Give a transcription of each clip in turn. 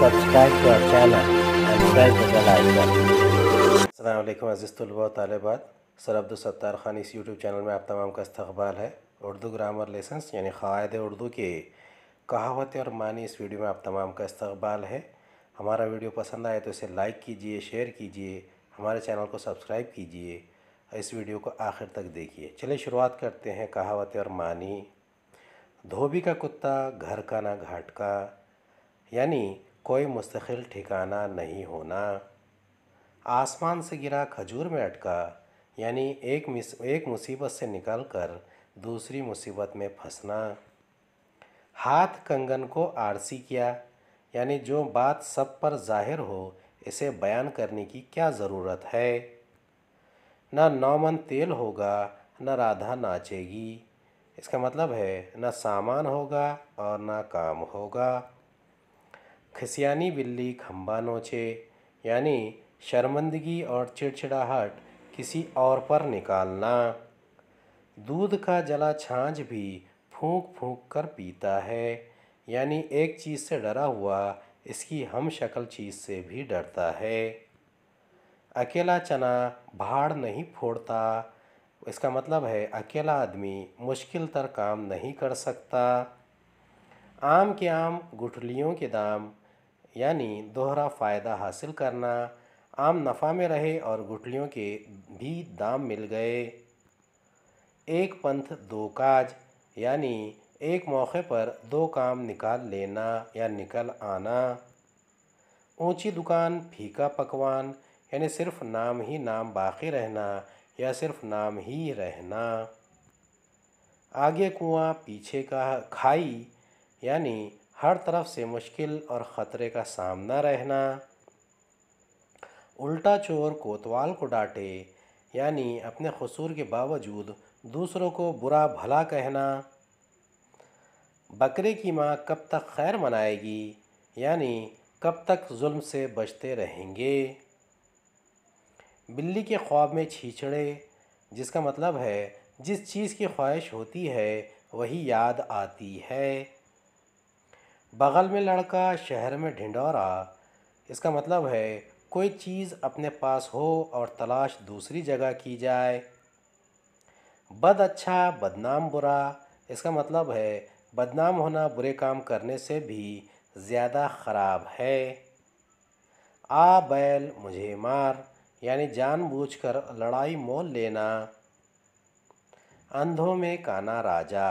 subscribe to our channel and press the bell icon. अल्लाम अज़ीज़ तलबा तलबात sir Abdul Sattar Khan इस YouTube channel में आप तमाम का इस्तबाल है उर्दू ग्रामर लेसन्स यानी क़ायद उर्दू के कहावतें और मानी इस वीडियो में आप तमाम का इस्तबाल है हमारा वीडियो पसंद आए तो इसे लाइक कीजिए शेयर कीजिए हमारे चैनल को सब्सक्राइब कीजिए और इस वीडियो को आखिर तक देखिए चलिए शुरुआत करते हैं कहावतें और मानी धोबी का कुत्ता घर का ना घाट का यानी कोई मुस्तकिल ठिकाना नहीं होना आसमान से गिरा खजूर में अटका यानी एक मिस एक मुसीबत से निकल कर दूसरी मुसीबत में फंसना हाथ कंगन को आरसी किया यानी जो बात सब पर जाहिर हो इसे बयान करने की क्या ज़रूरत है न नौमन तेल होगा न राधा नाचेगी इसका मतलब है न सामान होगा और न काम होगा खसियानी बिल्ली खम्बा नोचे यानी शर्मंदगी और चिड़चिड़ाहट किसी और पर निकालना दूध का जला छाछ भी फूंक फूंक कर पीता है यानी एक चीज़ से डरा हुआ इसकी हम शक्ल चीज़ से भी डरता है अकेला चना भाड़ नहीं फोड़ता इसका मतलब है अकेला आदमी मुश्किल तर काम नहीं कर सकता आम के आम गुठलियों के दाम यानी दोहरा फ़ायदा हासिल करना आम नफ़ा में रहे और गुठलियों के भी दाम मिल गए एक पंथ दो काज यानी एक मौके पर दो काम निकाल लेना या निकल आना ऊंची दुकान फीका पकवान यानी सिर्फ नाम ही नाम बाकी रहना या सिर्फ नाम ही रहना आगे कुआं पीछे का खाई यानी हर तरफ से मुश्किल और ख़तरे का सामना रहना उल्टा चोर कोतवाल को डांटे यानी अपने खसूर के बावजूद दूसरों को बुरा भला कहना बकरे की माँ कब तक खैर मनाएगी यानी कब तक जुल्म से बचते रहेंगे बिल्ली के ख्वाब में छीछड़े जिसका मतलब है जिस चीज़ की ख्वाहिश होती है वही याद आती है बगल में लड़का शहर में ढिंडोरा इसका मतलब है कोई चीज़ अपने पास हो और तलाश दूसरी जगह की जाए बद अच्छा बदनाम बुरा इसका मतलब है बदनाम होना बुरे काम करने से भी ज़्यादा ख़राब है आ बैल मुझे मार यानी जानबूझकर लड़ाई मोल लेना अंधों में काना राजा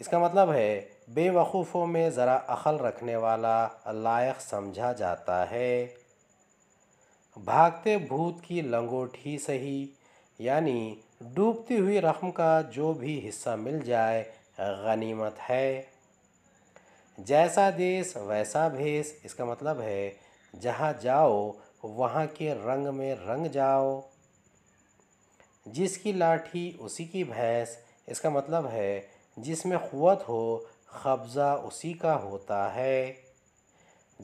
इसका मतलब है बेवकूफ़ों में ज़रा अखल रखने वाला लायक समझा जाता है भागते भूत की लंगोट ही सही यानी डूबती हुई रकम का जो भी हिस्सा मिल जाए गनीमत है जैसा देश वैसा भेस इसका मतलब है जहाँ जाओ वहाँ के रंग में रंग जाओ जिसकी लाठी उसी की भैंस इसका मतलब है जिसमें क़वत हो कब्ज़ा उसी का होता है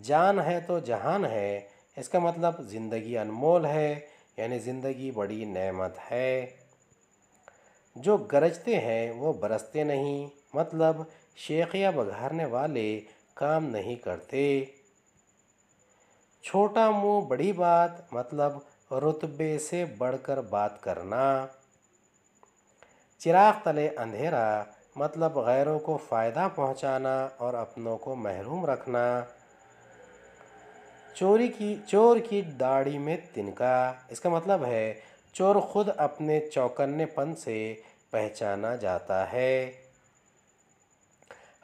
जान है तो जहान है इसका मतलब ज़िंदगी अनमोल है यानी ज़िंदगी बड़ी नेमत है जो गरजते हैं वो बरसते नहीं मतलब शेखिया बघारने वाले काम नहीं करते छोटा मुंह बड़ी बात मतलब रुतबे से बढ़कर बात करना चिराग तले अंधेरा मतलब गैरों को फ़ायदा पहुंचाना और अपनों को महरूम रखना चोरी की चोर की दाढ़ी में तिनका इसका मतलब है चोर खुद अपने चौकन्नेपन से पहचाना जाता है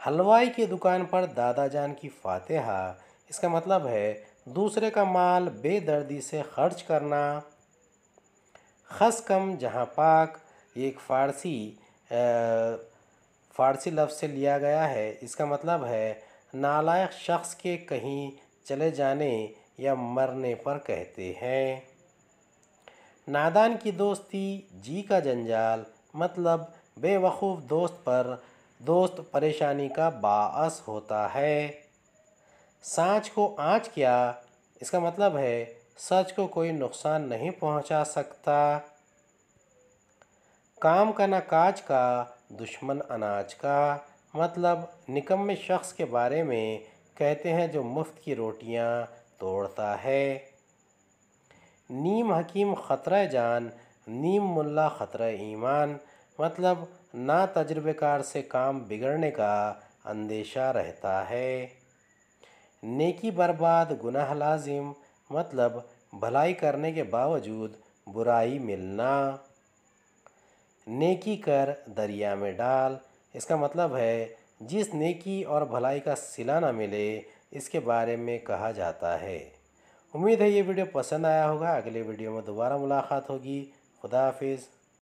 हलवाई की दुकान पर दादा जान की फातेहा इसका मतलब है दूसरे का माल बेदर्दी से खर्च करना कम जहाँ पाक ये एक फ़ारसी फ़ारसी लफ्ज़ से लिया गया है इसका मतलब है नालायक शख्स के कहीं चले जाने या मरने पर कहते हैं नादान की दोस्ती जी का जंजाल मतलब बेवकूफ़ दोस्त पर दोस्त परेशानी का बास होता है साँच को आँच क्या इसका मतलब है सच को कोई नुकसान नहीं पहुंचा सकता काम का ना काज का दुश्मन अनाज का मतलब निकम्मे शख्स के बारे में कहते हैं जो मुफ्त की रोटियां तोड़ता है नीम हकीम ख़तरा जान नीम मुल्ला ख़तरा ईमान मतलब ना तजर्बेकार से काम बिगड़ने का अंदेशा रहता है नेकी बर्बाद गुनाह लाजिम मतलब भलाई करने के बावजूद बुराई मिलना नेकी कर दरिया में डाल इसका मतलब है जिस नेकी और भलाई का सिला ना मिले इसके बारे में कहा जाता है उम्मीद है ये वीडियो पसंद आया होगा अगले वीडियो में दोबारा मुलाकात होगी खुदा हाफिज़